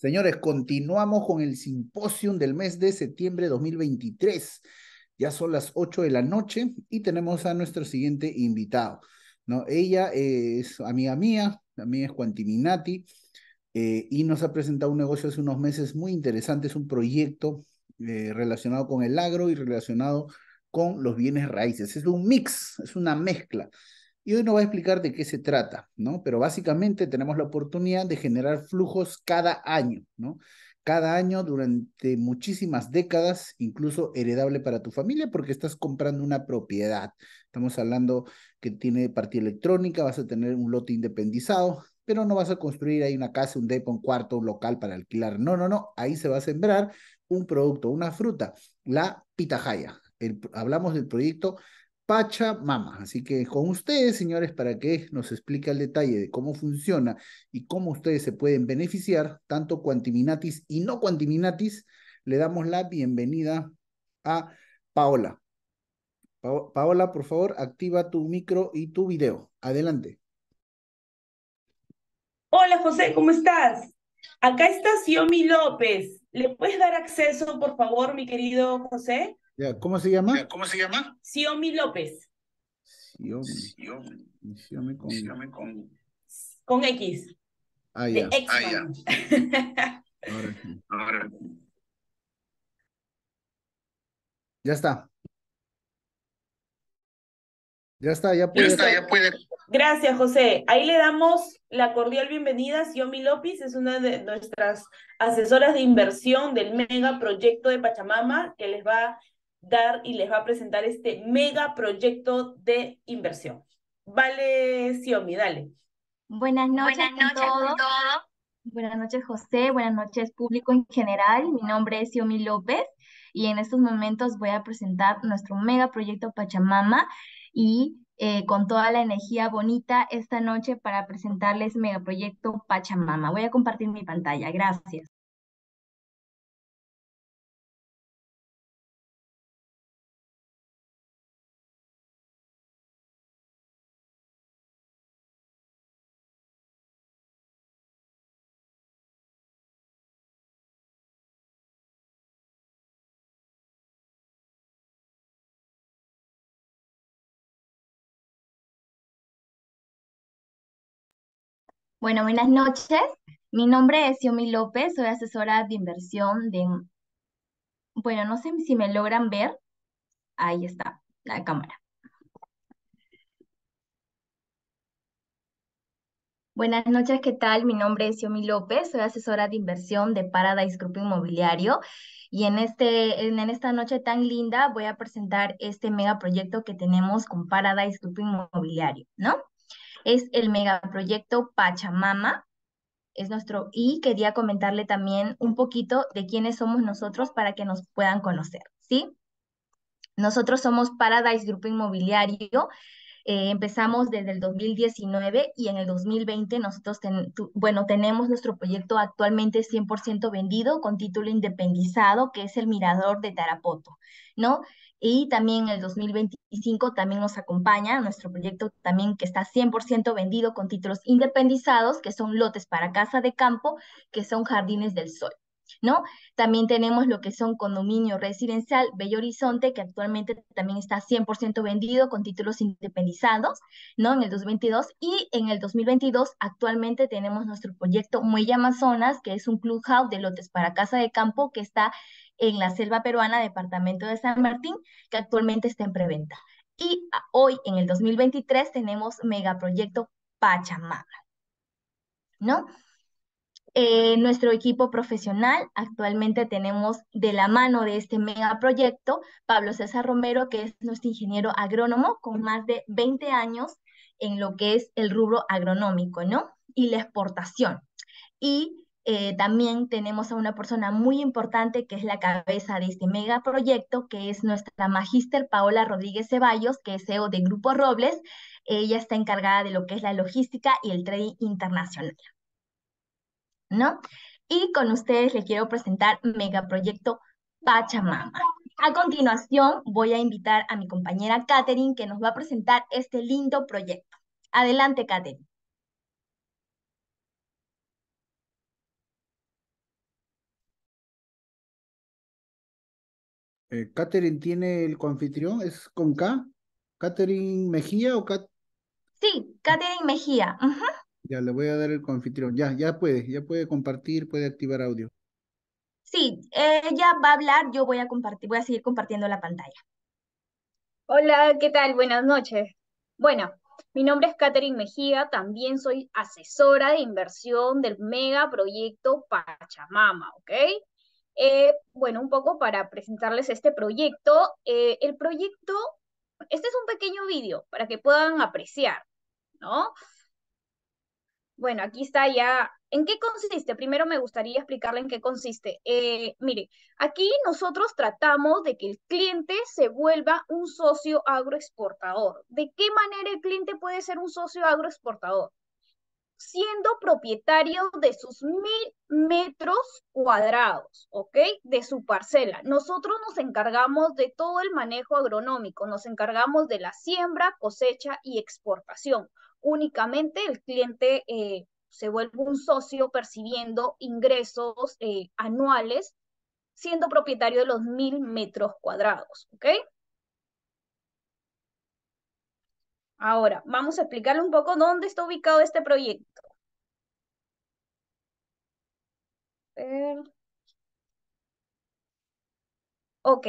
Señores, continuamos con el simposium del mes de septiembre de 2023. Ya son las 8 de la noche y tenemos a nuestro siguiente invitado. ¿no? Ella es amiga mía, también es Quantiminati, eh, y nos ha presentado un negocio hace unos meses muy interesante, es un proyecto eh, relacionado con el agro y relacionado con los bienes raíces. Es un mix, es una mezcla. Y hoy no va a explicar de qué se trata, ¿no? Pero básicamente tenemos la oportunidad de generar flujos cada año, ¿no? Cada año durante muchísimas décadas, incluso heredable para tu familia, porque estás comprando una propiedad. Estamos hablando que tiene parte electrónica, vas a tener un lote independizado, pero no vas a construir ahí una casa, un depo, un cuarto, un local para alquilar. No, no, no. Ahí se va a sembrar un producto, una fruta, la pitahaya. hablamos del proyecto Pacha Mama. Así que con ustedes, señores, para que nos explique el detalle de cómo funciona y cómo ustedes se pueden beneficiar, tanto cuantiminatis y no cuantiminatis, le damos la bienvenida a Paola. Paola, por favor, activa tu micro y tu video. Adelante. Hola, José, ¿cómo estás? Acá está Xiomi López. ¿Le puedes dar acceso, por favor, mi querido José? ¿Cómo se llama? ¿Cómo se llama? Xiomi López. Xiomi. Xiomi con... con... con X. Ah, ya. ah, ya. Ahora. Ahora. Ya está. Ya está, ya puede. Gracias, José. Ahí le damos la cordial bienvenida a Xiomi López, es una de nuestras asesoras de inversión del mega proyecto de Pachamama, que les va a dar y les va a presentar este mega proyecto de inversión. Vale, Xiomi, dale. Buenas noches, Buenas noches a todos. Buenas noches, José. Buenas noches, público en general. Mi nombre es Xiomi López y en estos momentos voy a presentar nuestro mega proyecto Pachamama y eh, con toda la energía bonita esta noche para presentarles Megaproyecto Pachamama. Voy a compartir mi pantalla. Gracias. Bueno, buenas noches. Mi nombre es Yomi López, soy asesora de inversión de... Bueno, no sé si me logran ver. Ahí está, la cámara. Buenas noches, ¿qué tal? Mi nombre es Yomi López, soy asesora de inversión de Paradise Group Inmobiliario y en, este, en, esta noche tan linda voy a presentar este megaproyecto que tenemos con Paradise Group Inmobiliario, ¿no? es el megaproyecto Pachamama, es nuestro, y quería comentarle también un poquito de quiénes somos nosotros para que nos puedan conocer, ¿sí? Nosotros somos Paradise Grupo Inmobiliario, eh, empezamos desde el 2019 y en el 2020 nosotros, bueno, tenemos nuestro proyecto actualmente 100% vendido con título independizado, que es el Mirador de Tarapoto, ¿no? y también el 2025 también nos acompaña nuestro proyecto también que está 100% vendido con títulos independizados, que son lotes para casa de campo, que son jardines del sol. ¿no? También tenemos lo que son condominio residencial Bello Horizonte, que actualmente también está 100% vendido con títulos independizados, ¿no? En el 2022 y en el 2022 actualmente tenemos nuestro proyecto Muelle Amazonas, que es un clubhouse de lotes para casa de campo que está en la selva peruana, departamento de San Martín, que actualmente está en preventa. Y hoy, en el 2023, tenemos megaproyecto Pachamama. ¿No? Eh, nuestro equipo profesional, actualmente tenemos de la mano de este megaproyecto Pablo César Romero, que es nuestro ingeniero agrónomo con más de 20 años en lo que es el rubro agronómico, ¿no? Y la exportación. Y eh, también tenemos a una persona muy importante que es la cabeza de este megaproyecto, que es nuestra magíster Paola Rodríguez Ceballos, que es CEO de Grupo Robles. Ella está encargada de lo que es la logística y el trading internacional. ¿no? Y con ustedes le quiero presentar Megaproyecto Pachamama. A continuación, voy a invitar a mi compañera Katherine, que nos va a presentar este lindo proyecto. Adelante, Katherine. Eh, tiene el coanfitrión, es con K. Katherine Mejía o Kat... Sí, Katherine Mejía. Ya le voy a dar el anfitrión. Ya, ya puede, ya puede compartir, puede activar audio. Sí, ella va a hablar, yo voy a compartir, voy a seguir compartiendo la pantalla. Hola, ¿qué tal? Buenas noches. Bueno, mi nombre es Catherine Mejía, también soy asesora de inversión del mega proyecto Pachamama, ¿ok? Eh, bueno, un poco para presentarles este proyecto. Eh, el proyecto, este es un pequeño vídeo para que puedan apreciar, ¿no? Bueno, aquí está ya. ¿En qué consiste? Primero me gustaría explicarle en qué consiste. Eh, mire, aquí nosotros tratamos de que el cliente se vuelva un socio agroexportador. ¿De qué manera el cliente puede ser un socio agroexportador? Siendo propietario de sus mil metros cuadrados, ¿ok? De su parcela. Nosotros nos encargamos de todo el manejo agronómico, nos encargamos de la siembra, cosecha y exportación únicamente el cliente eh, se vuelve un socio percibiendo ingresos eh, anuales, siendo propietario de los mil metros cuadrados, ¿ok? Ahora, vamos a explicarle un poco dónde está ubicado este proyecto. Ok,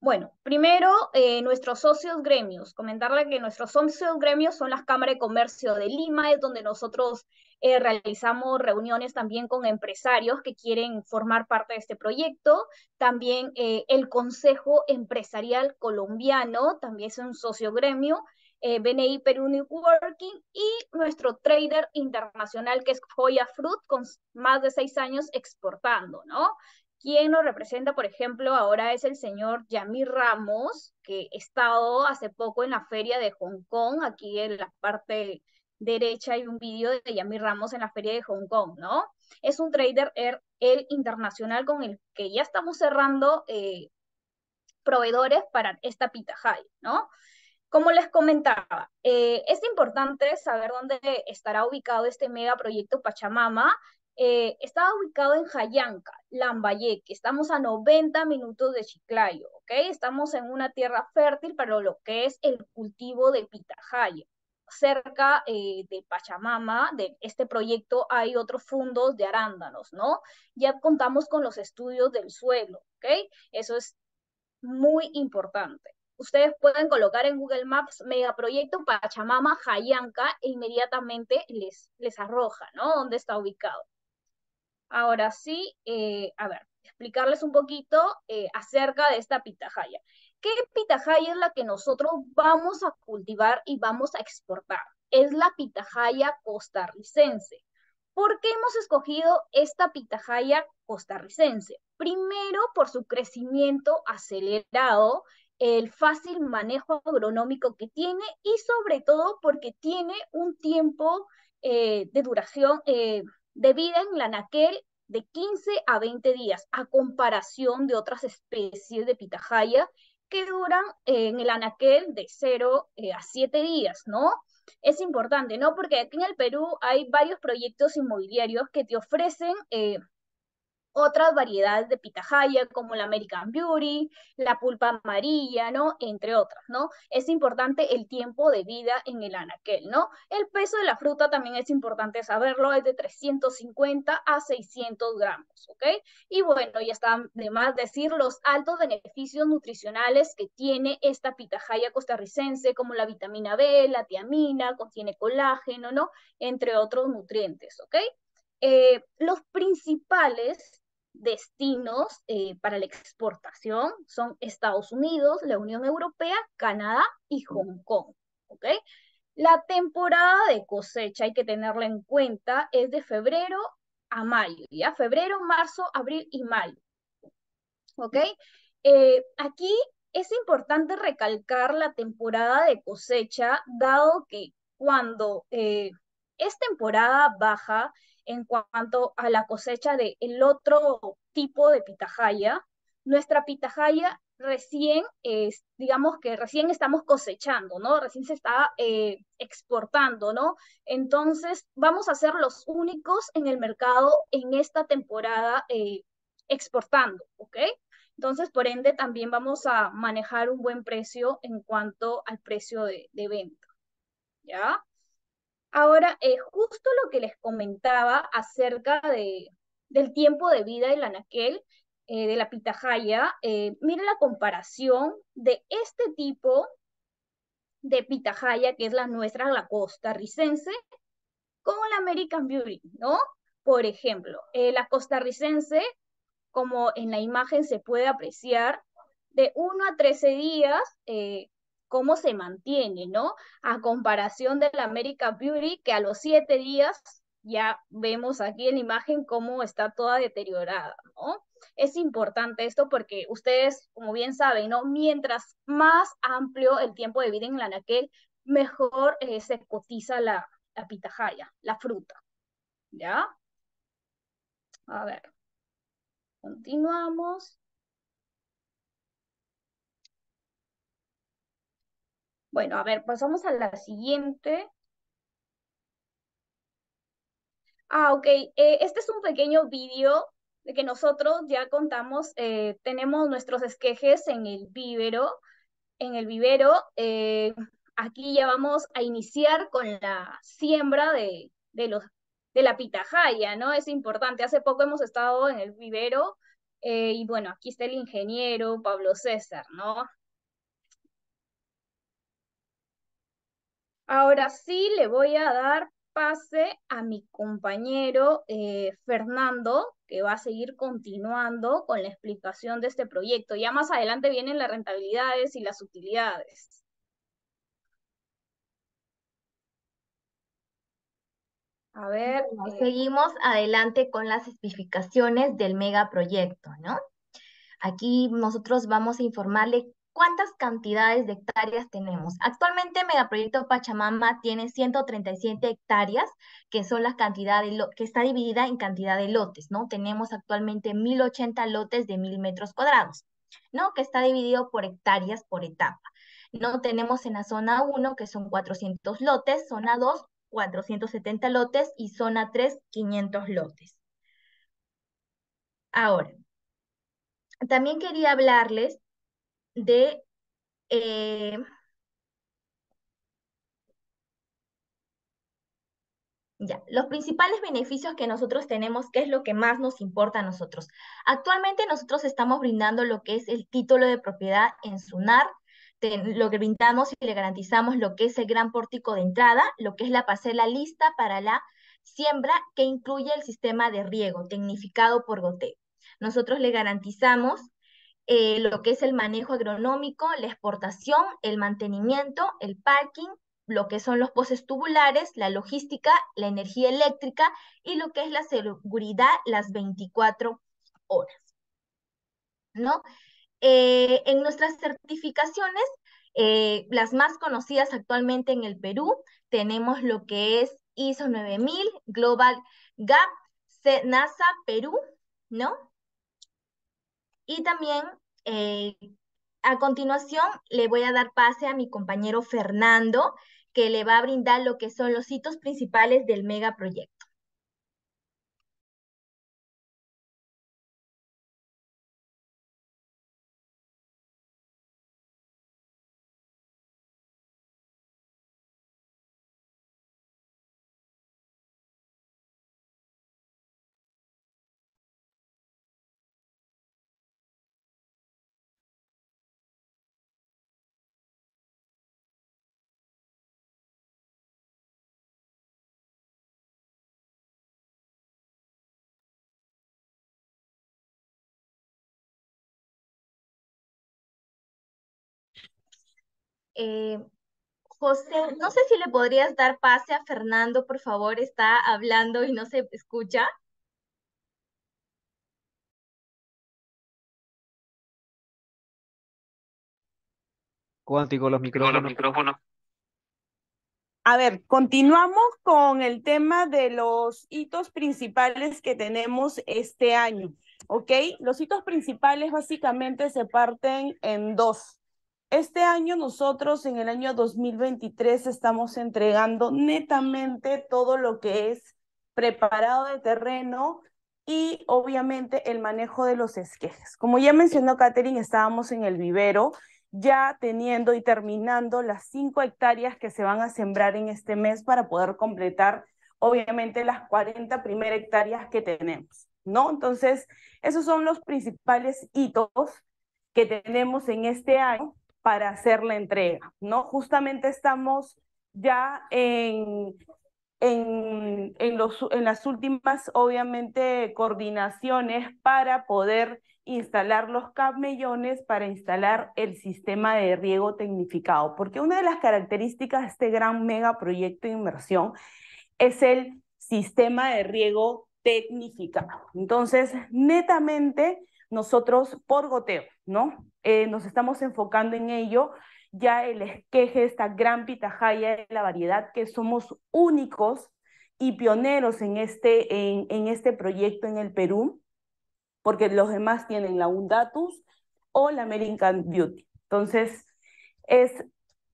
bueno, primero, eh, nuestros socios gremios. Comentarle que nuestros socios gremios son las Cámaras de Comercio de Lima, es donde nosotros eh, realizamos reuniones también con empresarios que quieren formar parte de este proyecto. También eh, el Consejo Empresarial Colombiano, también es un socio gremio. BNI Perú New Working y nuestro trader internacional que es Joya Fruit, con más de seis años exportando, ¿no? quien nos representa, por ejemplo, ahora es el señor Yamir Ramos, que ha estado hace poco en la feria de Hong Kong, aquí en la parte derecha hay un vídeo de Yamir Ramos en la feria de Hong Kong, ¿no? Es un trader er, el, internacional con el que ya estamos cerrando eh, proveedores para esta Pita High, ¿no? Como les comentaba, eh, es importante saber dónde estará ubicado este megaproyecto Pachamama eh, está ubicado en Jayanca, Lambayeque. Estamos a 90 minutos de Chiclayo, ¿ok? Estamos en una tierra fértil para lo que es el cultivo de pitahaya. Cerca eh, de Pachamama, de este proyecto, hay otros fundos de arándanos, ¿no? Ya contamos con los estudios del suelo, ¿ok? Eso es muy importante ustedes pueden colocar en Google Maps megaproyecto Pachamama Jayanca e inmediatamente les, les arroja, ¿no? Dónde está ubicado. Ahora sí, eh, a ver, explicarles un poquito eh, acerca de esta pitahaya. ¿Qué pitahaya es la que nosotros vamos a cultivar y vamos a exportar? Es la pitahaya costarricense. ¿Por qué hemos escogido esta pitahaya costarricense? Primero, por su crecimiento acelerado, el fácil manejo agronómico que tiene y sobre todo porque tiene un tiempo eh, de duración, de vida en el naquel de 15 a 20 días, a comparación de otras especies de pitahaya que duran en el anaquel de 0 eh, a 7 días, ¿no? Es importante, ¿no? Porque aquí en el Perú hay varios proyectos inmobiliarios que te ofrecen eh, otras variedades de pitahaya como la American Beauty, la pulpa amarilla, ¿no? Entre otras, ¿no? Es importante el tiempo de vida en el anaquel, ¿no? El peso de la fruta también es importante saberlo, es de 350 a 600 gramos, ¿ok? Y bueno, ya está de más decir los altos beneficios nutricionales que tiene esta pitahaya costarricense, como la vitamina B, la tiamina, contiene colágeno, ¿no? Entre otros nutrientes, ¿ok? Eh, los principales destinos eh, para la exportación son Estados Unidos, la Unión Europea, Canadá y Hong Kong. La temporada de cosecha hay que tenerla en cuenta, es de febrero a mayo, ¿ya? Febrero, marzo, abril y mayo. ¿Ok? Eh, aquí es importante recalcar la temporada de cosecha, dado que cuando eh, es temporada baja, en cuanto a la cosecha del el otro tipo de pitahaya. Nuestra pitahaya recién, es digamos que recién estamos cosechando, ¿no? Recién se está eh, exportando, ¿no? Entonces, vamos a ser los únicos en el mercado en esta temporada eh, exportando, ¿ok? Entonces, por ende, también vamos a manejar un buen precio en cuanto al precio de venta, ¿ya? Ahora, eh, justo lo que les comentaba acerca de, del tiempo de vida del anaquel, eh, de la pitahaya, eh, miren la comparación de este tipo de pitahaya, que es la nuestra, la costarricense, con la American Beauty, ¿no? Por ejemplo, la costarricense, como en la imagen se puede apreciar, de 1 a 13 días cómo se mantiene, ¿no? A comparación de la American Beauty, que a los siete días ya vemos aquí en la imagen cómo está toda deteriorada, ¿no? Es importante esto porque ustedes, como bien saben, ¿no? Mientras más amplio el tiempo de vida en la anaquel, mejor eh, se cotiza la, la pitahaya, la fruta, ¿ya? A ver, continuamos. Bueno, a ver, pasamos a la siguiente. Ah, ok. Eh, este es un pequeño vídeo de que nosotros ya contamos, eh, tenemos nuestros esquejes en el vivero. En el vivero, eh, aquí ya vamos a iniciar con la siembra de, la pitahaya, ¿no? Es importante. Hace poco hemos estado en el vivero y bueno, aquí está el ingeniero Pablo César, ¿no? Ahora sí le voy a dar pase a mi compañero eh, Fernando, que va a seguir continuando con la explicación de este proyecto. Ya más adelante vienen las rentabilidades y las utilidades. A ver. Eh, seguimos adelante con las especificaciones del megaproyecto, ¿no? Aquí nosotros vamos a informarle cuántas cantidades de hectáreas tenemos. Actualmente Megaproyecto Pachamama tiene 137 hectáreas, que son las cantidades que está dividida en cantidad de lotes, ¿no? Tenemos actualmente 1080 lotes de 1000 metros cuadrados, ¿no? Que está dividido por hectáreas por etapa. No tenemos en la zona 1, que son 400 lotes, zona 2, 470 lotes y zona 3, 500 lotes. Ahora, también quería hablarles de... Eh, ya, los principales beneficios que nosotros tenemos, que es lo que más nos importa a nosotros. Actualmente nosotros estamos brindando lo que es el título de propiedad en SUNAR, lo que brindamos y le garantizamos lo que es el gran pórtico de entrada, lo que es la parcela lista para la siembra, que incluye el sistema de riego tecnificado por goteo. Nosotros le garantizamos eh, lo que es el manejo agronómico, la exportación, el mantenimiento, el parking, lo que son los poses tubulares, la logística, la energía eléctrica y lo que es la seguridad las 24 horas. ¿No? Eh, en nuestras certificaciones, eh, las más conocidas actualmente en el Perú, tenemos lo que es ISO 9000, Global GAP, NASA Perú, ¿no? Y también eh, a continuación le voy a dar pase a mi compañero Fernando, que le va a brindar lo que son los hitos principales del megaproyecto. Eh, José, no sé si le podrías dar pase a Fernando, por favor, está hablando y no se escucha. Cuántico los micrófonos. Los micrófonos. A ver, continuamos con el tema de los hitos principales que tenemos este año, ¿ok? Los hitos principales básicamente se parten en dos. Este año nosotros en el año 2023 estamos entregando netamente todo lo que es preparado de terreno y obviamente el manejo de los esquejes. Como ya mencionó Catherine, estábamos en el vivero ya teniendo y terminando las cinco hectáreas que se van a sembrar en este mes para poder completar, obviamente, las 40 primeras hectáreas que tenemos, ¿no? Entonces, esos son los principales hitos que tenemos en este año para hacer la entrega, ¿no? Justamente estamos ya en, en, en, los, en las últimas, obviamente, coordinaciones para poder instalar los camellones, para instalar el sistema de riego tecnificado, porque una de las características de este gran megaproyecto de inversión es el sistema de riego tecnificado. Entonces, netamente, nosotros por goteo, ¿no? Eh, nos estamos enfocando en ello, ya el esqueje, esta gran pitahaya de la variedad, que somos únicos y pioneros en este, en, en este proyecto en el Perú, porque los demás tienen la Undatus o la American Beauty. Entonces, es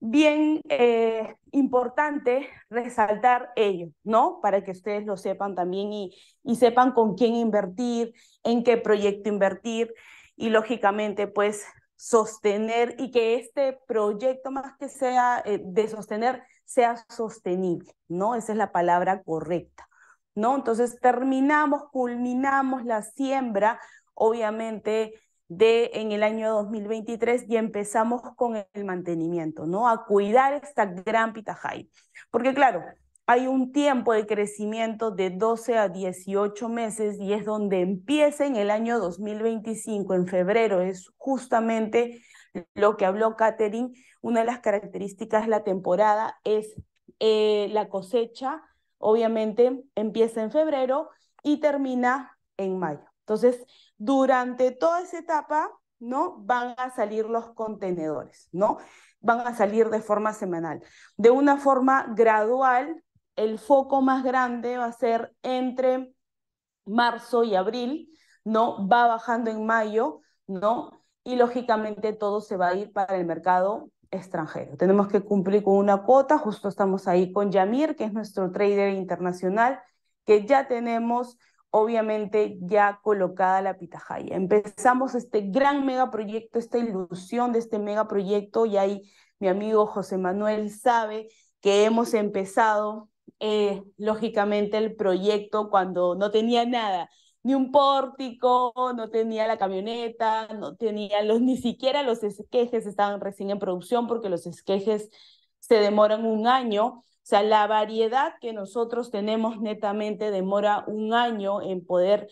bien eh, importante resaltar ello, ¿no? Para que ustedes lo sepan también y, y, sepan con quién invertir, en qué proyecto invertir, y lógicamente pues sostener y que este proyecto más que sea eh, de sostener sea sostenible, ¿no? Esa es la palabra correcta, ¿no? Entonces terminamos, culminamos la siembra, obviamente, de en el año 2023 y empezamos con el mantenimiento, ¿no? A cuidar esta gran pitahaya Porque claro, hay un tiempo de crecimiento de 12 a 18 meses y es donde empieza en el año 2025, en febrero, es justamente lo que habló Catherine, una de las características de la temporada es eh, la cosecha, obviamente empieza en febrero y termina en mayo. Entonces, durante toda esa etapa, ¿no? Van a salir los contenedores, ¿no? Van a salir de forma semanal. De una forma gradual, el foco más grande va a ser entre marzo y abril, ¿no? Va bajando en mayo, ¿no? Y lógicamente todo se va a ir para el mercado extranjero. Tenemos que cumplir con una cuota, justo estamos ahí con Yamir, que es nuestro trader internacional, que ya tenemos obviamente ya colocada la pitahaya. Empezamos este gran megaproyecto, esta ilusión de este megaproyecto y ahí mi amigo José Manuel sabe que hemos empezado eh, lógicamente el proyecto cuando no tenía nada, ni un pórtico, no tenía la camioneta, no tenía los, ni siquiera los esquejes estaban recién en producción porque los esquejes se demoran un año. O sea, la variedad que nosotros tenemos netamente demora un año en poder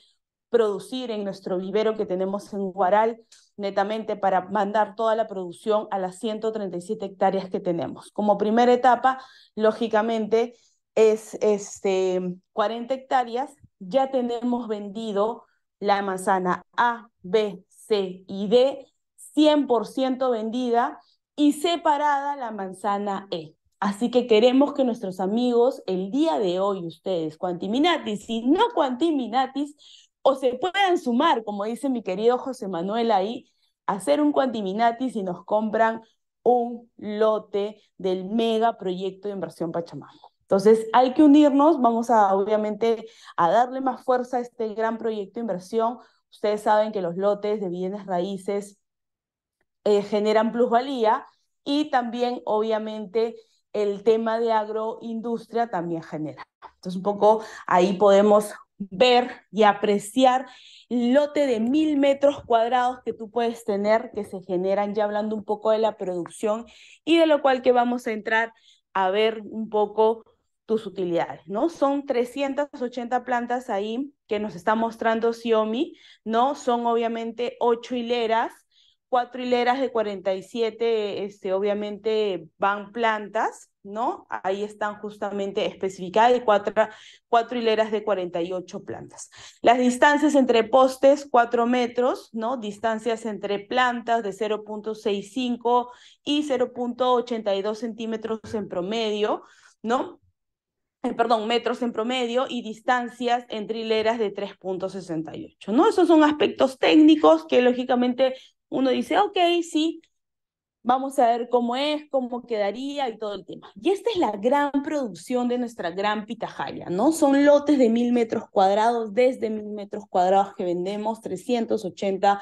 producir en nuestro vivero que tenemos en Guaral, netamente para mandar toda la producción a las 137 hectáreas que tenemos. Como primera etapa, lógicamente, es este, 40 hectáreas, ya tenemos vendido la manzana A, B, C y D, 100% vendida y separada la manzana E. Así que queremos que nuestros amigos, el día de hoy, ustedes, cuantiminatis y no cuantiminatis, o se puedan sumar, como dice mi querido José Manuel ahí, hacer un cuantiminatis y nos compran un lote del mega proyecto de inversión Pachamama. Entonces, hay que unirnos, vamos a obviamente a darle más fuerza a este gran proyecto de inversión. Ustedes saben que los lotes de bienes raíces eh, generan plusvalía y también, obviamente, el tema de agroindustria también genera. Entonces, un poco ahí podemos ver y apreciar el lote de mil metros cuadrados que tú puedes tener, que se generan ya hablando un poco de la producción y de lo cual que vamos a entrar a ver un poco utilidades, ¿no? Son 380 plantas ahí que nos está mostrando Xiaomi, ¿no? Son obviamente ocho hileras, cuatro hileras de 47, este, obviamente van plantas, ¿no? Ahí están justamente especificadas y cuatro, cuatro hileras de 48 plantas. Las distancias entre postes, cuatro metros, ¿no? Distancias entre plantas de 0.65 y 0.82 centímetros en promedio, ¿no? Eh, perdón, metros en promedio y distancias entre hileras de 3.68, ¿no? Esos son aspectos técnicos que lógicamente uno dice, ok, sí, vamos a ver cómo es, cómo quedaría y todo el tema. Y esta es la gran producción de nuestra gran pitahaya, ¿no? Son lotes de mil metros cuadrados, desde mil metros cuadrados que vendemos, 380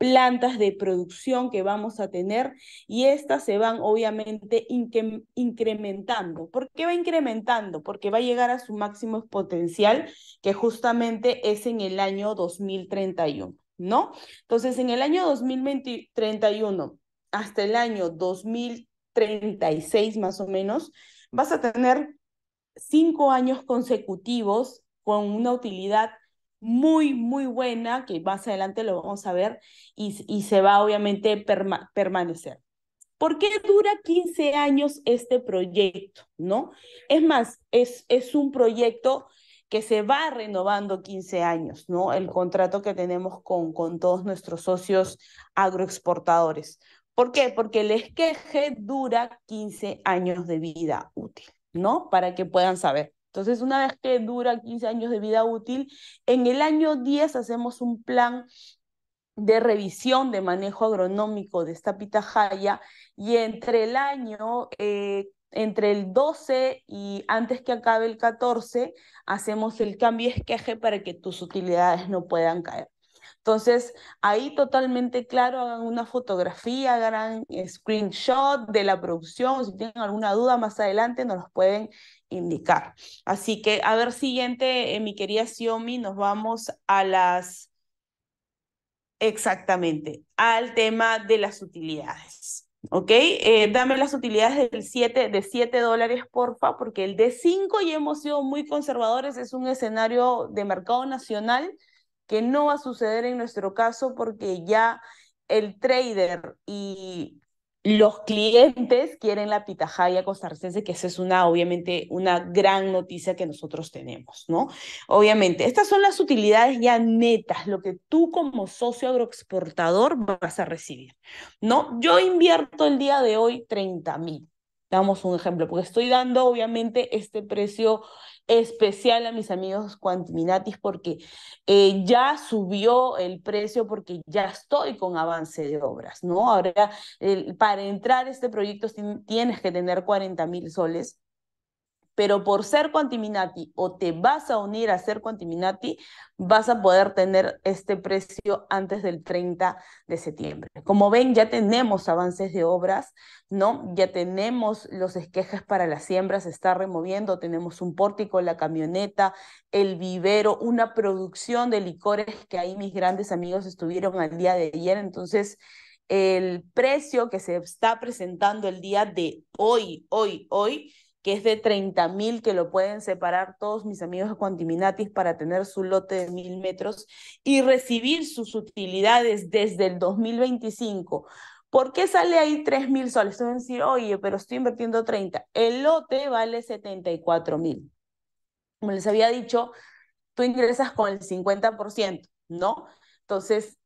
plantas de producción que vamos a tener y estas se van obviamente incrementando. ¿Por qué va incrementando? Porque va a llegar a su máximo potencial que justamente es en el año 2031, ¿no? Entonces, en el año 2031 hasta el año 2036 más o menos, vas a tener cinco años consecutivos con una utilidad muy, muy buena, que más adelante lo vamos a ver y, y se va obviamente a permanecer. ¿Por qué dura 15 años este proyecto? ¿No? Es más, es, es un proyecto que se va renovando 15 años, ¿no? El contrato que tenemos con, con todos nuestros socios agroexportadores. ¿Por qué? Porque el esqueje dura 15 años de vida útil, ¿no? Para que puedan saber. Entonces, una vez que dura 15 años de vida útil, en el año 10 hacemos un plan de revisión de manejo agronómico de esta pitahaya y entre el año, eh, entre el 12 y antes que acabe el 14, hacemos el cambio esqueje para que tus utilidades no puedan caer. Entonces, ahí totalmente claro, hagan una fotografía, hagan screenshot de la producción, si tienen alguna duda más adelante nos los pueden indicar. Así que, a ver, siguiente, eh, mi querida Xiaomi, nos vamos a las... Exactamente, al tema de las utilidades. ¿Ok? Eh, dame las utilidades del 7, de 7 dólares, porfa, porque el de 5 y hemos sido muy conservadores, es un escenario de mercado nacional que no va a suceder en nuestro caso porque ya el trader y los clientes quieren la pitahaya costarricense, que esa es una, obviamente, una gran noticia que nosotros tenemos, ¿no? Obviamente, estas son las utilidades ya netas, lo que tú como socio agroexportador vas a recibir, ¿no? Yo invierto el día de hoy 30 mil, damos un ejemplo, porque estoy dando, obviamente, este precio especial a mis amigos cuantiminatis porque eh, ya subió el precio porque ya estoy con avance de obras, ¿no? Ahora, para entrar a este proyecto tienes que tener 40 mil soles pero por ser cuantiminati o te vas a unir a ser cuantiminati vas a poder tener este precio antes del 30 de septiembre. Como ven, ya tenemos avances de obras, ¿no? Ya tenemos los esquejes para las siembras, se está removiendo, tenemos un pórtico, la camioneta, el vivero, una producción de licores que ahí mis grandes amigos estuvieron al día de ayer, entonces el precio que se está presentando el día de hoy, hoy, hoy, que es de 30.000, que lo pueden separar todos mis amigos de Quantiminatis para tener su lote de mil metros y recibir sus utilidades desde el 2025. ¿Por qué sale ahí 3 mil soles? a decir, oye, pero estoy invirtiendo 30. El lote vale 74 mil. Como les había dicho, tú ingresas con el 50%, ¿no? Entonces,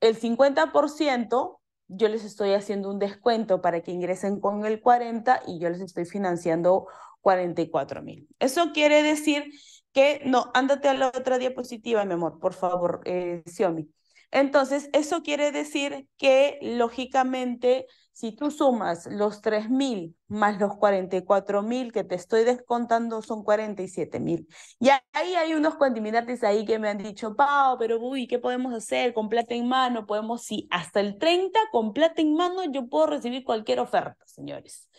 el 50% yo les estoy haciendo un descuento para que ingresen con el 40 y yo les estoy financiando 44 mil. Eso quiere decir que no, ándate a la otra diapositiva, mi amor, por favor, eh, Xiaomi. Entonces, eso quiere decir que lógicamente si tú sumas los 3.000 más los mil que te estoy descontando, son 47.000. Y ahí hay unos contaminantes ahí que me han dicho, Pau, pero uy, ¿qué podemos hacer? Con plata en mano, podemos, sí, hasta el 30 con plata en mano yo puedo recibir cualquier oferta, señores.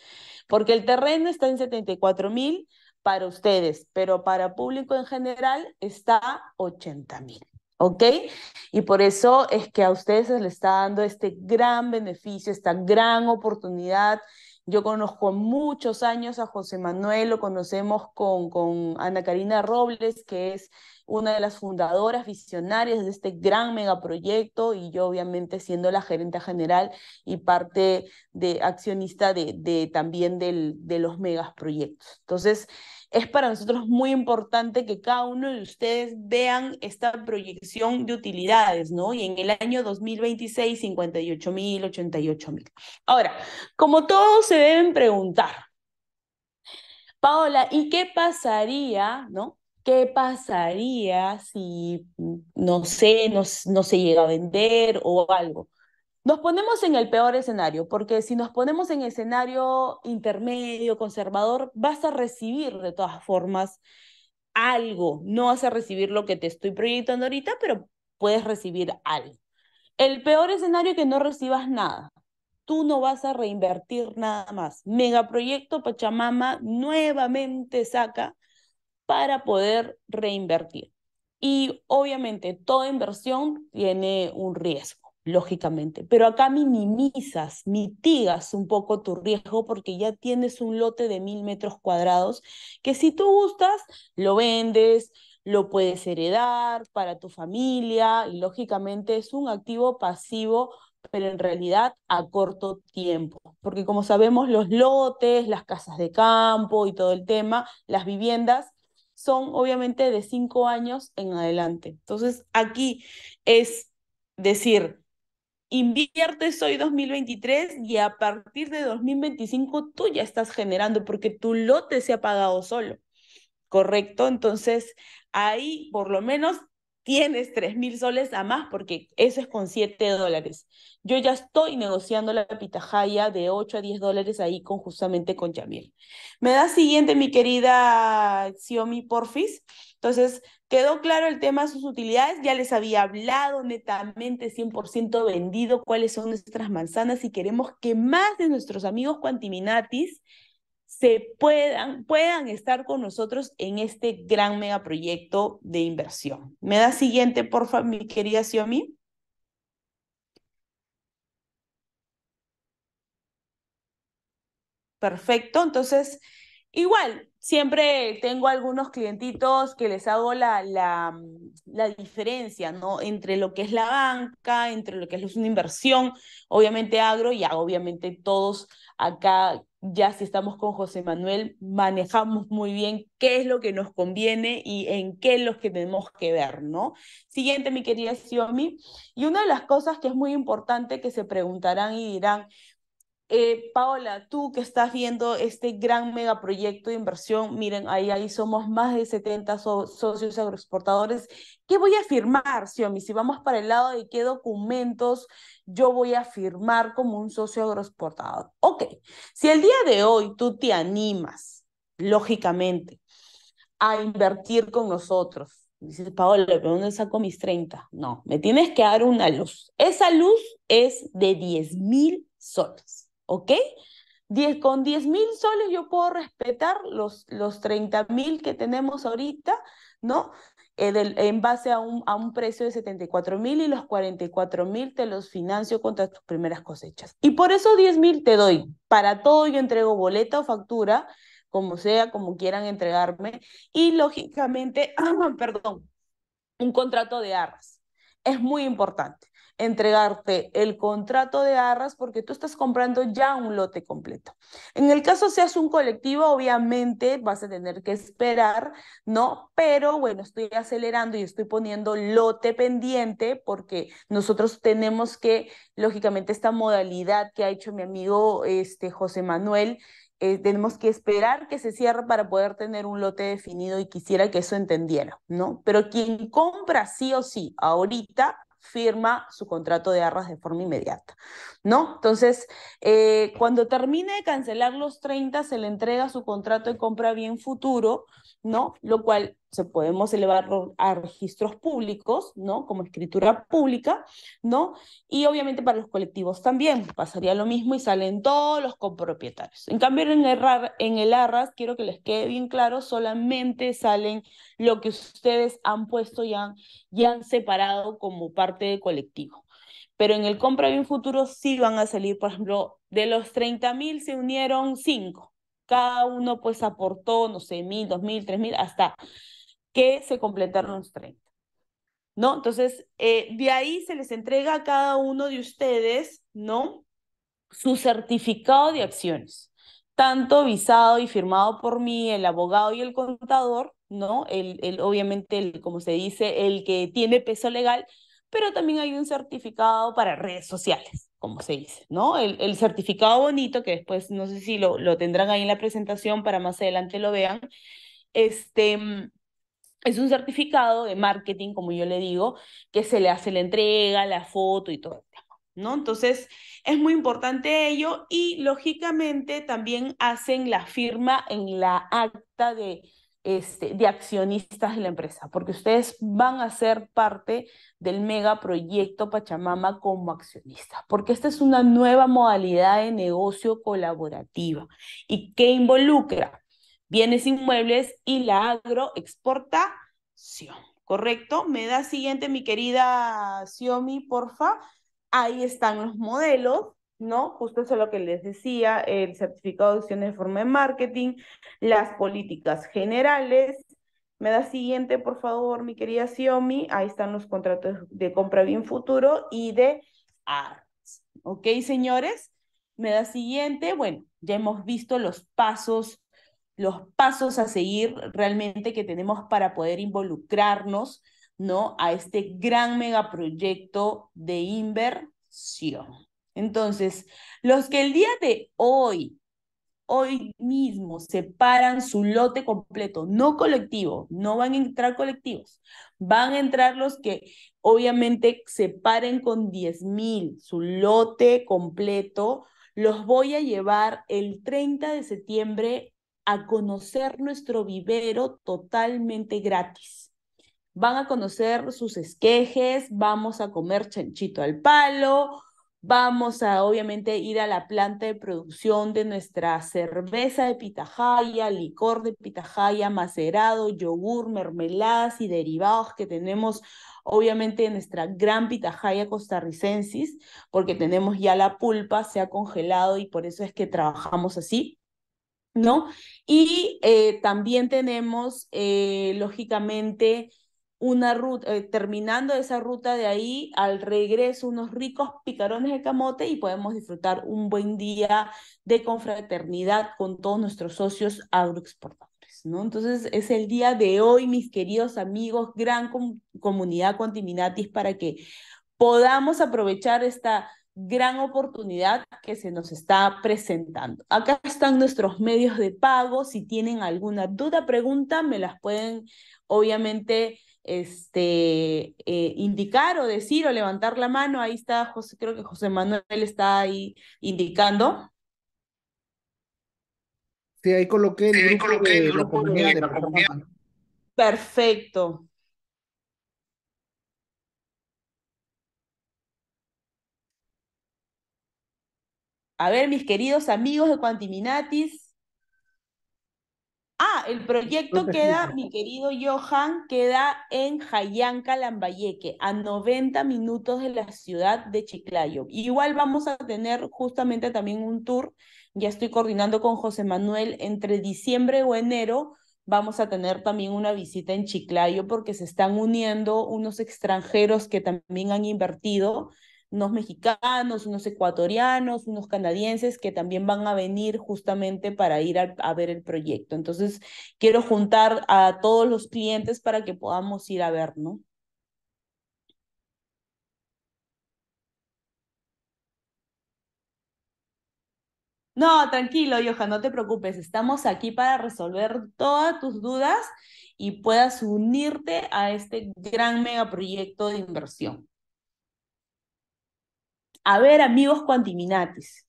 Porque el terreno está en mil para ustedes, pero para público en general está mil. ¿Ok? Y por eso es que a ustedes se les está dando este gran beneficio, esta gran oportunidad. Yo conozco muchos años a José Manuel, lo conocemos con, con Ana Karina Robles, que es una de las fundadoras visionarias de este gran megaproyecto y yo obviamente siendo la gerente general y parte de accionista de, también de los megaproyectos. Entonces, es para nosotros muy importante que cada uno de ustedes vean esta proyección de utilidades, ¿no? Y en el año 2026, 58 mil, 88 mil. Ahora, como todos se deben preguntar, Paola, ¿y qué pasaría, ¿no? ¿Qué pasaría si, no sé, no, no se llega a vender o algo? Nos ponemos en el peor escenario, porque si nos ponemos en escenario intermedio, conservador, vas a recibir de todas formas algo. No vas a recibir lo que te estoy proyectando ahorita, pero puedes recibir algo. El peor escenario es que no recibas nada. Tú no vas a reinvertir nada más. Megaproyecto Pachamama nuevamente saca para poder reinvertir. Y obviamente toda inversión tiene un riesgo lógicamente. Pero acá minimizas, mitigas un poco tu riesgo porque ya tienes un lote de mil metros cuadrados que si tú gustas, lo vendes, lo puedes heredar para tu familia y lógicamente es un activo pasivo pero en realidad a corto tiempo, porque como sabemos los lotes, las casas de campo y todo el tema, las viviendas son obviamente de cinco años en adelante. Entonces aquí es decir, Invierte hoy 2023 y a partir de 2025 tú ya estás generando porque tu lote se ha pagado solo, ¿correcto? Entonces, ahí por lo menos tienes 3.000 mil soles a más porque eso es con 7 dólares. Yo ya estoy negociando la pitahaya de 8 a 10 dólares ahí con justamente con Yamil. Me da siguiente, mi querida Xiomi Porfis. Entonces, quedó claro el tema de sus utilidades. Ya les había hablado netamente 100% vendido cuáles son nuestras manzanas y queremos que más de nuestros amigos cuantiminatis se puedan, puedan estar con nosotros en este gran megaproyecto de inversión. ¿Me da siguiente, por favor, mi querida Xiaomi? Perfecto, entonces, igual, siempre tengo algunos clientitos que les hago la, la, la, diferencia, ¿no? Entre lo que es la banca, entre lo que es una inversión, obviamente agro, y obviamente todos acá ya si estamos con José Manuel, manejamos muy bien qué es lo que nos conviene y en qué es lo que tenemos que ver, ¿no? Siguiente, mi querida Xiaomi. Y una de las cosas que es muy importante que se preguntarán y dirán, eh, Paola, tú que estás viendo este gran megaproyecto de inversión, miren, ahí, ahí somos más de 70 socios agroexportadores. ¿Qué voy a firmar, Xiaomi? Si vamos para el lado de qué documentos yo voy a firmar como un socio agroexportador. Ok, si el día de hoy tú te animas, lógicamente, a invertir con nosotros, dices, Paola, ¿de dónde saco mis 30? No, me tienes que dar una luz. Esa luz es de 10 mil soles, ¿ok? con 10 mil soles yo puedo respetar los, los 30 mil que tenemos ahorita, ¿no? Eh, en base a un, a un precio de 74 mil y los 44 mil te los financio contra tus primeras cosechas. Y por eso 10 mil te doy. Para todo yo entrego boleta o factura, como sea, como quieran entregarme. Y lógicamente, perdón, un contrato de arras. Es muy importante entregarte el contrato de arras porque tú estás comprando ya un lote completo. En el caso seas un colectivo, obviamente vas a tener que esperar, ¿no? Pero bueno, estoy acelerando y estoy poniendo lote pendiente porque nosotros tenemos que, lógicamente, esta modalidad que ha hecho mi amigo este, José Manuel, eh, tenemos que esperar que se cierre para poder tener un lote definido y quisiera que eso entendiera, ¿no? Pero quien compra sí o sí ahorita firma su contrato de arras de forma inmediata, ¿no? Entonces, eh, cuando termine de cancelar los 30, se le entrega su contrato de compra bien futuro, ¿no? Lo cual se podemos elevar a registros públicos, ¿no? Como escritura pública, ¿no? Y obviamente para los colectivos también pasaría lo mismo y salen todos los copropietarios. En cambio, en el, ARRAS, quiero que les quede bien claro, solamente salen lo que ustedes han puesto y han, separado como parte del colectivo. Pero en el compra bien futuro sí van a salir, por ejemplo, de los 30.000 se unieron 5. Cada uno pues aportó, no sé, mil, dos mil, tres mil, hasta que se completaron los 30. ¿No? Entonces, eh, de ahí se les entrega a cada uno de ustedes, ¿no? Su certificado de acciones, tanto visado y firmado por mí, el abogado y el contador, ¿no? El, el, obviamente, el, como se dice, el que tiene peso legal, pero también hay un certificado para redes sociales, como se dice, ¿no? El, certificado bonito, que después no sé si lo, lo, tendrán ahí en la presentación para más adelante lo vean, este, es un certificado de marketing, como yo le digo, que se le hace la entrega, la foto y todo. ¿No? Entonces, es muy importante ello y lógicamente también hacen la firma en la acta de, este, de accionistas de la empresa, porque ustedes van a ser parte del megaproyecto Pachamama como accionistas, porque esta es una nueva modalidad de negocio colaborativa y que involucra bienes inmuebles y la agroexportación. ¿Correcto? Me da siguiente, mi querida Xiomi, porfa. Ahí están los modelos, ¿no? Justo eso es lo que les decía, el certificado de opciones de forma de marketing, las políticas generales. Me da siguiente, por favor, mi querida Xiomi. Ahí están los contratos de compra bien futuro y de ARTS. ¿Ok, señores? Me da siguiente. Bueno, ya hemos visto los pasos los pasos a seguir realmente que tenemos para poder involucrarnos ¿no? a este gran megaproyecto de inversión. Entonces, los que el día de hoy, hoy mismo, separan su lote completo, no colectivo, no van a entrar colectivos, van a entrar los que obviamente separen con 10.000 mil su lote completo, los voy a llevar el 30 de septiembre a conocer nuestro vivero totalmente gratis. Van a conocer sus esquejes, vamos a comer chanchito al palo, vamos a obviamente ir a la planta de producción de nuestra cerveza de pitahaya, licor de pitahaya, macerado, yogur, mermeladas y derivados que tenemos obviamente en nuestra gran pitahaya costarricensis, porque tenemos ya la pulpa, se ha congelado y por eso es que trabajamos así. ¿no? Y eh, también tenemos, eh, lógicamente, una ruta, eh, terminando esa ruta de ahí, al regreso unos ricos picarones de camote y podemos disfrutar un buen día de confraternidad con todos nuestros socios agroexportadores, ¿no? Entonces, es el día de hoy, mis queridos amigos, gran comunidad Contiminatis, para que podamos aprovechar esta gran oportunidad que se nos está presentando. Acá están nuestros medios de pago. Si tienen alguna duda, pregunta, me las pueden obviamente este, eh, indicar o decir o levantar la mano. Ahí está, José, creo que José Manuel está ahí indicando. Sí, ahí coloqué el Perfecto. A ver, mis queridos amigos de Cuantiminatis. Ah, el proyecto queda, mi querido Johan, queda en Jayanca, Lambayeque, a 90 minutos de la ciudad de Chiclayo. Igual vamos a tener justamente también un tour, ya estoy coordinando con José Manuel, entre diciembre o enero vamos a tener también una visita en Chiclayo porque se están uniendo unos extranjeros que también han invertido unos mexicanos, unos ecuatorianos, unos canadienses que también van a venir justamente para ir a, ver el proyecto. Entonces, quiero juntar a todos los clientes para que podamos ir a ver, ¿no? No, tranquilo, Johan, no te preocupes. Estamos aquí para resolver todas tus dudas y puedas unirte a este gran megaproyecto de inversión. A ver, amigos cuantiminatis,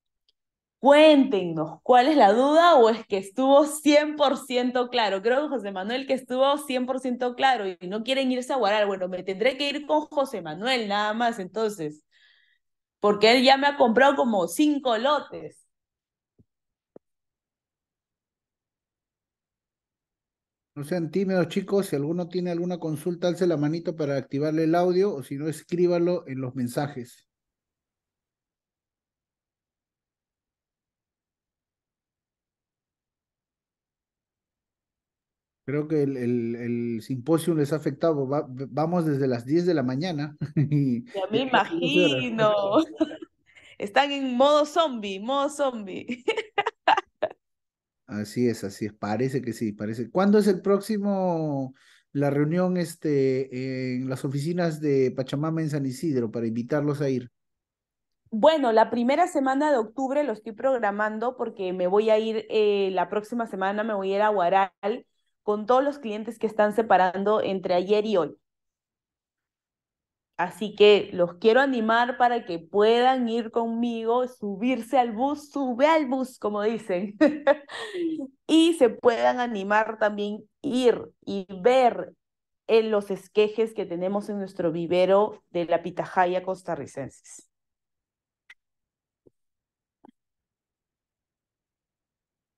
cuéntenos, ¿cuál es la duda o es que estuvo 100% claro? Creo que José Manuel que estuvo 100% claro y no quieren irse a guardar. Bueno, me tendré que ir con José Manuel nada más entonces, porque él ya me ha comprado como cinco lotes. No sean tímidos chicos, si alguno tiene alguna consulta, alce la manito para activarle el audio o si no, escríbalo en los mensajes. Creo que el, el, el simposio les ha afectado. vamos desde las 10 de la mañana. Y, ya me imagino. Están en modo zombie, modo zombie. Así es, así es. Parece que sí, parece. ¿Cuándo es el próximo, la reunión este, en las oficinas de Pachamama en San Isidro para invitarlos a ir? Bueno, la primera semana de octubre lo estoy programando porque me voy a ir, eh, la próxima semana me voy a ir a Guaral con todos los clientes que están separando entre ayer y hoy. Así que los quiero animar para que puedan ir conmigo, subirse al bus, sube al bus, como dicen, y se puedan animar también ir y ver en los esquejes que tenemos en nuestro vivero de la pitahaya costarricenses.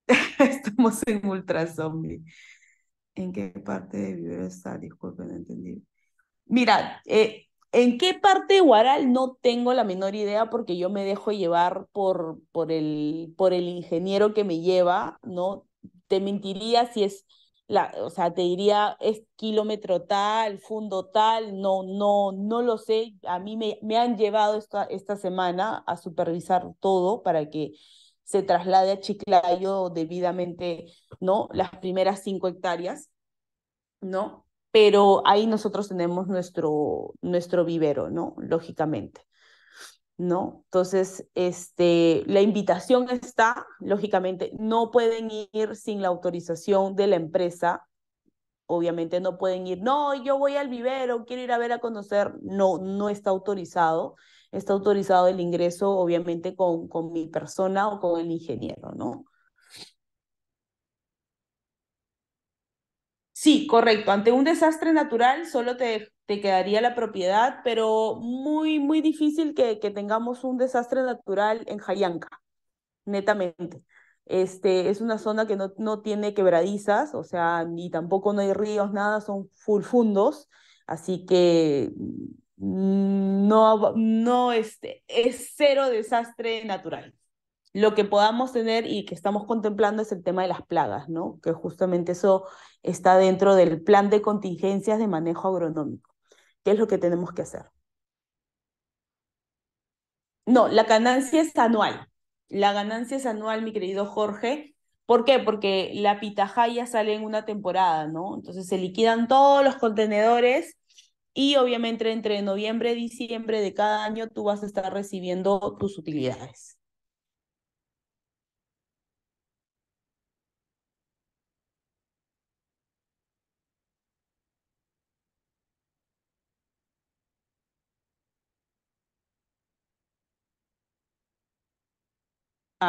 Estamos en Ultrasombie. ¿En qué parte de Vivero está? Disculpen, no entendí. Mira, eh, ¿en qué parte de Guaral? No tengo la menor idea porque yo me dejo llevar por, por, el, por el ingeniero que me lleva, ¿no? Te mentiría si es, la, o sea, te diría, es kilómetro tal, fondo tal, no, no, no lo sé. A mí me, me han llevado esta, esta semana a supervisar todo para que se traslade a Chiclayo debidamente, ¿no? Las primeras cinco hectáreas, ¿no? Pero ahí nosotros tenemos nuestro, nuestro vivero, ¿no? Lógicamente. ¿no? Entonces, este, la invitación está, lógicamente, no pueden ir sin la autorización de la empresa obviamente no pueden ir, no, yo voy al vivero, quiero ir a ver a conocer, no, no está autorizado, está autorizado el ingreso obviamente con, con mi persona o con el ingeniero, ¿no? Sí, correcto. Ante un desastre natural solo te, quedaría la propiedad, pero muy, muy difícil que, que tengamos un desastre natural en Jayanca, netamente. Este, es una zona que no, tiene quebradizas, o sea, ni tampoco no hay ríos, nada, son full fundos, así que mm, no, no este, es cero desastre natural. Lo que podamos tener y que estamos contemplando es el tema de las plagas, ¿no? Que justamente eso está dentro del plan de contingencias de manejo agronómico. ¿Qué es lo que tenemos que hacer? No, la ganancia es anual. La ganancia es anual, mi querido Jorge. ¿Por qué? Porque la pitahaya sale en una temporada, ¿no? Entonces se liquidan todos los contenedores y obviamente entre noviembre y diciembre de cada año tú vas a estar recibiendo tus utilidades.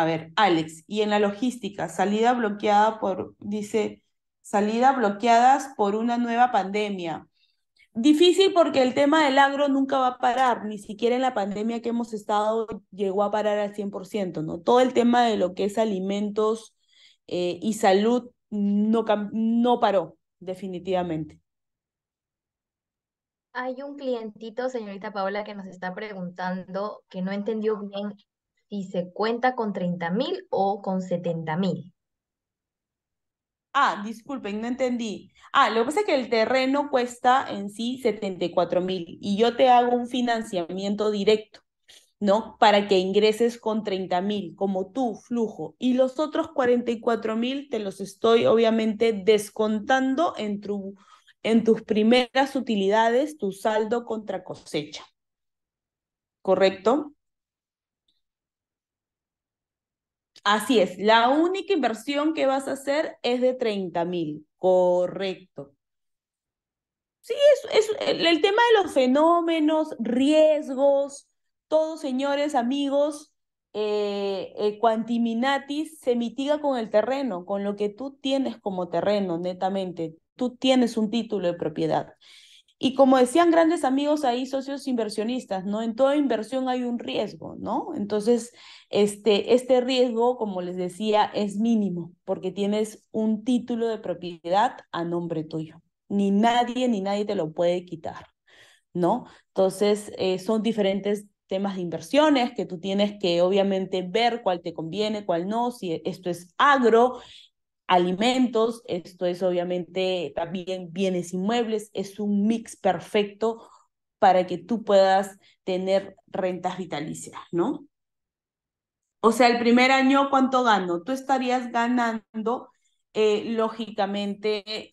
a ver, Alex, y en la logística, salida bloqueada por, dice, salida bloqueadas por una nueva pandemia. Difícil porque el tema del agro nunca va a parar, ni siquiera en la pandemia que hemos estado llegó a parar al 100%, ¿no? Todo el tema de lo que es alimentos eh, y salud no, no paró, definitivamente. Hay un clientito, señorita Paola, que nos está preguntando que no entendió bien si se cuenta con 30.000 o con 70.000. Ah, disculpen, no entendí. Ah, lo que pasa es que el terreno cuesta en sí 74 mil y yo te hago un financiamiento directo, ¿no? Para que ingreses con 30.000 mil como tu flujo y los otros 44 mil te los estoy obviamente descontando en, tu, en tus primeras utilidades, tu saldo contra cosecha. ¿Correcto? Así es, la única inversión que vas a hacer es de 30 mil, correcto. Sí, es, el, tema de los fenómenos, riesgos, todos señores, amigos, eh, eh, cuantiminatis se mitiga con el terreno, con lo que tú tienes como terreno, netamente. Tú tienes un título de propiedad. Y como decían grandes amigos ahí, socios inversionistas, ¿no? En toda inversión hay un riesgo, ¿no? Entonces, este, este riesgo, como les decía, es mínimo porque tienes un título de propiedad a nombre tuyo. Ni nadie, ni nadie te lo puede quitar, ¿no? Entonces, eh, son diferentes temas de inversiones que tú tienes que obviamente ver cuál te conviene, cuál no, si e-, esto es agro, alimentos, esto es obviamente también bienes inmuebles, es un mix perfecto para que tú puedas tener rentas vitalicias, ¿no? O sea, el primer año, ¿cuánto gano? Tú estarías ganando, eh, lógicamente,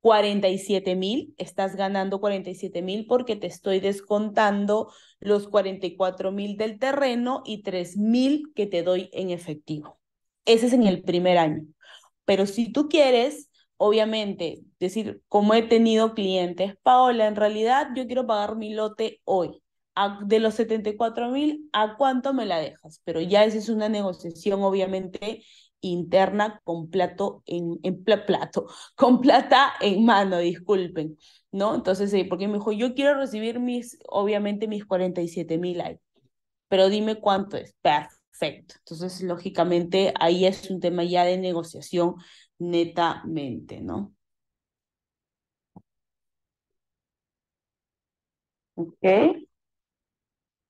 47 eh, mil, estás ganando 47 mil porque te estoy descontando los 44 mil del terreno y 3 mil que te doy en efectivo. Ese es en el primer año. Pero si tú quieres, obviamente, decir, como he tenido clientes, Paola, en realidad yo quiero pagar mi lote hoy. de los 74 mil, ¿a cuánto me la dejas? Pero ya esa es una negociación, obviamente, interna con plato en, en plato, con plata en mano, disculpen, ¿no? Entonces, sí porque me dijo, yo quiero recibir mis, obviamente, mis 47 mil pero dime cuánto es, perfecto Perfecto. Entonces, lógicamente, ahí es un tema ya de negociación netamente, ¿no? Ok.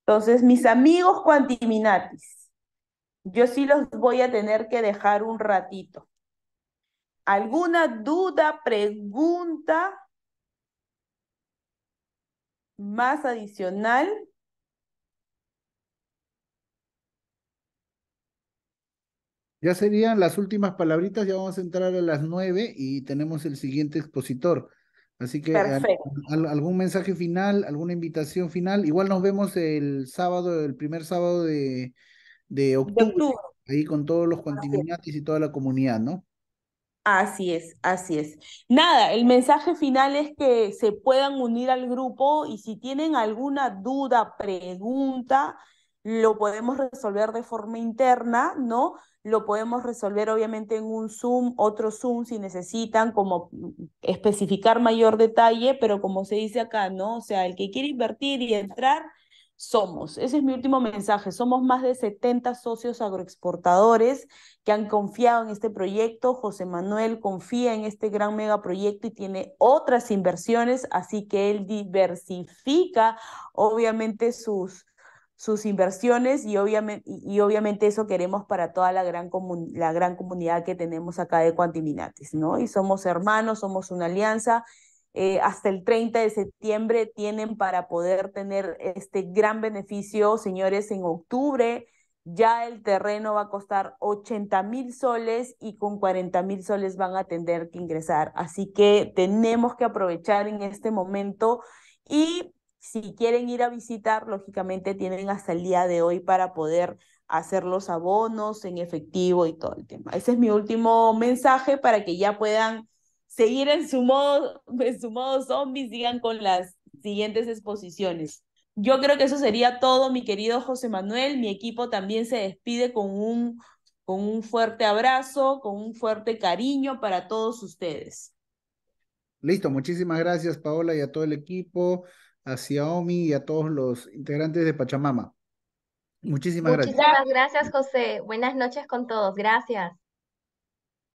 Entonces, mis amigos cuantiminatis, yo sí los voy a tener que dejar un ratito. ¿Alguna duda, pregunta más adicional? Ya serían las últimas palabritas, ya vamos a entrar a las nueve y tenemos el siguiente expositor. Así que algún, mensaje final, alguna invitación final. Igual nos vemos el sábado, el primer sábado de, octubre, ahí con todos los cuantiminiatis y toda la comunidad, ¿no? Así es, así es. Nada, el mensaje final es que se puedan unir al grupo y si tienen alguna duda, pregunta, lo podemos resolver de forma interna, ¿no? lo podemos resolver obviamente en un Zoom, otro Zoom si necesitan, como especificar mayor detalle, pero como se dice acá, ¿no? O sea, el que quiere invertir y entrar, somos. Ese es mi último mensaje. Somos más de 70 socios agroexportadores que han confiado en este proyecto. José Manuel confía en este gran megaproyecto y tiene otras inversiones, así que él diversifica obviamente sus, sus inversiones y obviamente, y, obviamente eso queremos para toda la gran, la gran comunidad que tenemos acá de Cuantiminatis, ¿no? Y somos hermanos, somos una alianza. Eh, hasta el 30 de septiembre tienen para poder tener este gran beneficio, señores, en octubre ya el terreno va a costar 80 mil soles y con 40 mil soles van a tener que ingresar. Así que tenemos que aprovechar en este momento y si quieren ir a visitar, lógicamente tienen hasta el día de hoy para poder hacer los abonos en efectivo y todo el tema. Ese es mi último mensaje para que ya puedan seguir en su modo, en su modo zombie, sigan con las siguientes exposiciones. Yo creo que eso sería todo, mi querido José Manuel. Mi equipo también se despide con un, con un fuerte abrazo, con un fuerte cariño para todos ustedes. Listo, muchísimas gracias Paola y a todo el equipo a Xiaomi y a todos los integrantes de Pachamama. Muchísimas, Muchísimas gracias. Muchísimas gracias, José. Buenas noches con todos. Gracias.